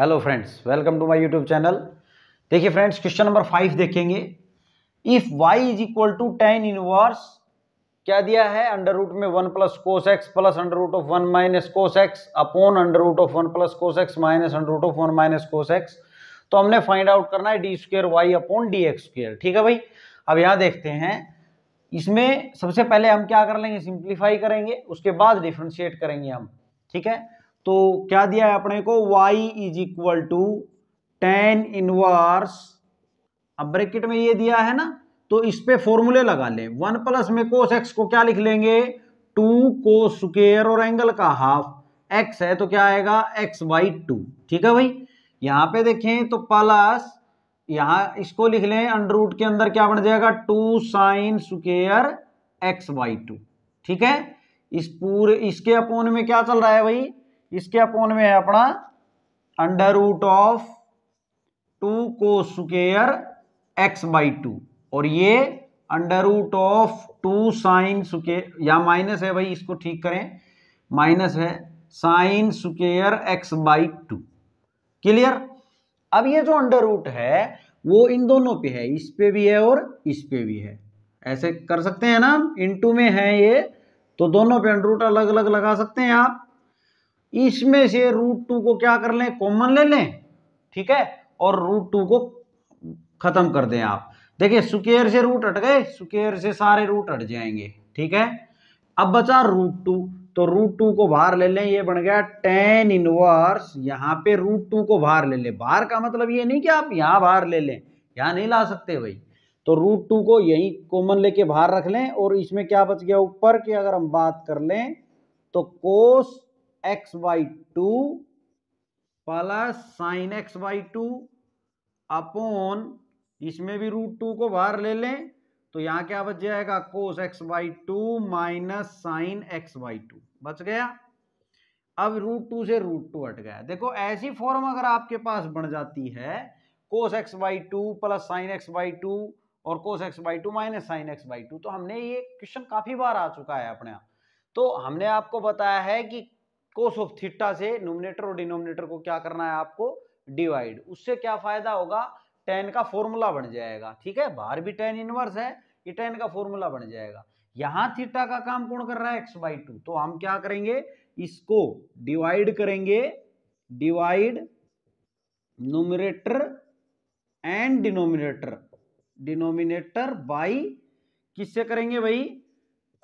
hello friends welcome to my YouTube channel देखिए friends question number five देखेंगे if y is equal to ten inverse क्या दिया है under root में one plus cos x plus under root of one minus cos x upon under root of one plus cos x minus under root of one minus cos x तो हमने find out करना है D square y upon D x square ठीक है भाई अब यहाँ देखते हैं इसमें सबसे पहले हम क्या कर लेंगे सिंप्लीफाई करेंगे उसके बाद डिफ्रेंशिएट करेंगे हम ठीक है तो क्या दिया है अपने को y is equal to ten inverse अब ब्रैकेट में ये दिया है ना तो इस पे फॉर्मूले लगा ले वन प्लस में कोस एक्स को क्या लिख लेंगे टू को स्क्र और एंगल का हाफ x है तो क्या आएगा x वाई टू ठीक है भाई यहां पे देखें तो प्लस यहां इसको लिख लें अंडर रूट के अंदर क्या बन जाएगा two sine square x y two ठीक है इस पूरे इसके अपोन में क्या चल रहा है भाई इसके अपोन में है अपना अंडर रूट ऑफ टू को स्क्र एक्स बाई टू और ये under root of two sine सुके या माइनस है भाई इसको ठीक करें माइनस है sine square x by two clear अब ये जो अंडर रूट है वो इन दोनों पे है इस पे भी है और इस पे भी है ऐसे कर सकते हैं ना इनटू में है ये तो दोनों पे अंडर रूट अलग अलग लगा सकते हैं आप इसमें से रूट टू को क्या कर लें कॉमन ले लें ठीक है और रूट टू को खत्म कर दें आप देखिए सुकेयर से रूट हट गए सुकेयर से सारे रूट हट जाएंगे ठीक है अब बचा रूट टू तो रूट टू को बाहर ले लें ये बन गया टेन इनवर्स यहाँ पे रूट टू को बाहर ले लें बाहर का मतलब ये नहीं कि आप यहाँ बाहर ले लें यहाँ नहीं ला सकते भाई तो रूट टू को यहीं कॉमन लेके बाहर रख लें और इसमें क्या बच गया ऊपर की अगर हम बात कर लें तो cos x y two plus sine x y two upon इसमें भी रूट टू को बाहर ले लें तो यहाँ क्या बच जाएगा cos x y two minus sine x y two बच गया अब रूट टू से रूट टू हट गया देखो ऐसी फॉर्म अगर आपके पास बन जाती है cos x y two plus sine x y two और cos x y two minus sine x by two तो हमने ये क्वेश्चन काफी बार आ चुका है अपने आप तो हमने आपको बताया है कि कोस ऑफ थीटा से नोमिनेटर और डिनोमिनेटर को क्या करना है आपको डिवाइड उससे क्या फायदा होगा टेन का फॉर्मूला बन जाएगा ठीक है बाहर भी टेन इनवर्स है ये टेन का फॉर्मूला बन जाएगा यहाँ थीटा का काम कौन कर रहा है एक्स बाई टू तो हम क्या करेंगे इसको डिवाइड करेंगे divide numerator and denominator denominator by किससे करेंगे भाई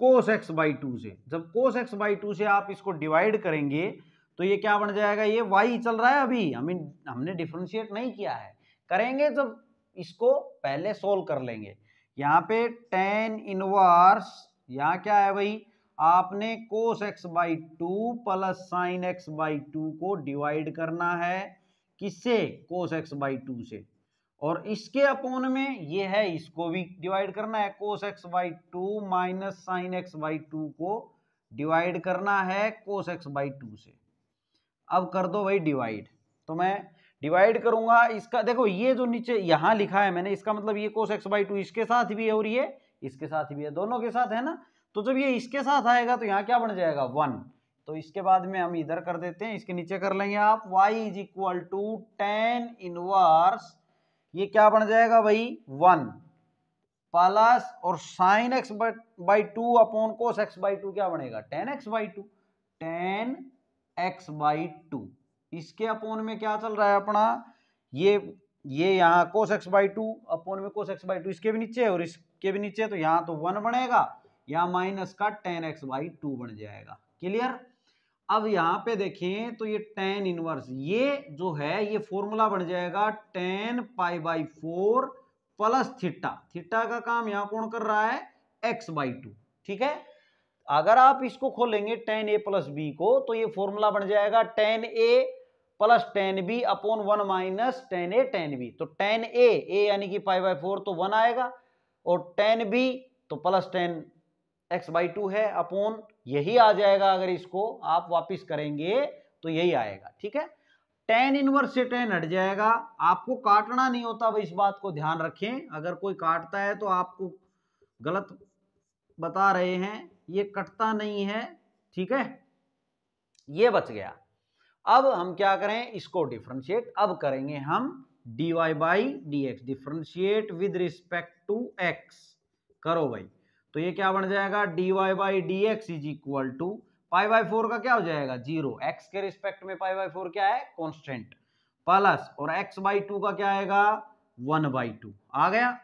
कोस एक्स बाई टू से जब कोस एक्स बाई टू से आप इसको डिवाइड करेंगे तो ये क्या बन जाएगा ये वाई चल रहा है अभी हमें हमने डिफ्रेंशिएट नहीं किया है करेंगे जब इसको पहले सोल्व कर लेंगे यहाँ पे टेन इनवर्स यहाँ क्या है भाई आपने cos x by two plus sine x by two को डिवाइड करना है किससे कोस एक्स बाई टू से और इसके अपोन में ये है इसको भी डिवाइड करना है cos x by two minus sine x by two को डिवाइड करना है कोस एक्स बाई टू से अब कर दो भाई डिवाइड तो मैं डिवाइड करूंगा इसका देखो ये जो नीचे यहां लिखा है मैंने इसका मतलब ये कोस एक्स बाई टू इसके साथ भी है और ये इसके साथ भी है दोनों के साथ है ना तो जब ये इसके साथ आएगा तो यहाँ क्या बन जाएगा वन तो इसके बाद में हम इधर कर देते हैं इसके नीचे कर लेंगे आप y is equal to ten inverse ये क्या बन जाएगा भाई वन प्लस और sine x by two upon cos x by two क्या बनेगा tan x by two tan x by two इसके अपोन में क्या चल रहा है अपना ये ये यहाँ cos x by two upon में कोस एक्स बाई टू इसके भी नीचे और इसके भी नीचे तो यहाँ तो वन बनेगा यहाँ माइनस का टेन एक्स बाई टू बन जाएगा क्लियर अब यहां पे देखें तो ये टेन इनवर्स ये जो है ये फॉर्मूला बन जाएगा tan pi by four plus theta theta का काम यहां कौन कर रहा है एक्स बाई टू ठीक है अगर आप इसको खोलेंगे टेन ए प्लस बी को तो ये फॉर्मूला बन जाएगा tan A plus tan B upon one minus tan A tan B तो टेन ए यानी कि पाई बाई फोर तो वन आएगा और टेन बी तो plus tan x by two है अपोन यही आ जाएगा अगर इसको आप वापिस करेंगे तो यही आएगा ठीक है टेन इनवर्स से टेन हट जाएगा आपको काटना नहीं होता इस बात को ध्यान रखें अगर कोई काटता है तो आपको गलत बता रहे हैं ये कटता नहीं है ठीक है ये बच गया अब हम क्या करें इसको डिफ्रेंशिएट अब करेंगे हम d y by d x differentiate with respect to x करो भाई तो ये क्या बन जाएगा d y by d x is equal to pi by four का क्या हो जाएगा जीरो एक्स के रिस्पेक्ट में पाई बाई फोर क्या है कॉन्स्टेंट प्लस और एक्स बाई टू का क्या आएगा वन बाई टू आ गया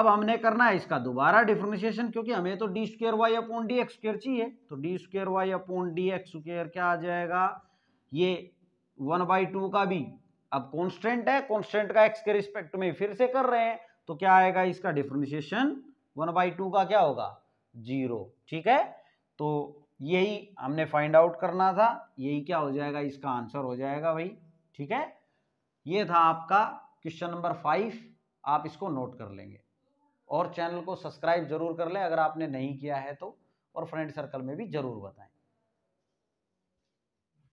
अब हमने करना है इसका दोबारा डिफ्रेंशिएशन क्योंकि हमें तो d square y upon D x square चाहिए तो d square y upon D x square क्या आ जाएगा ये वन बाई टू का भी अब कॉन्स्टेंट है कॉन्स्टेंट का एक्स के रिस्पेक्ट में फिर से कर रहे हैं तो क्या आएगा इसका डिफ्रेंशिएशन वन बाई टू का क्या होगा जीरो ठीक है तो यही हमने फाइंड आउट करना था यही क्या हो जाएगा इसका आंसर हो जाएगा भाई ठीक है ये था आपका क्वेश्चन नंबर फाइव आप इसको नोट कर लेंगे और चैनल को सब्सक्राइब जरूर कर लें अगर आपने नहीं किया है तो और फ्रेंड सर्कल में भी जरूर बताएं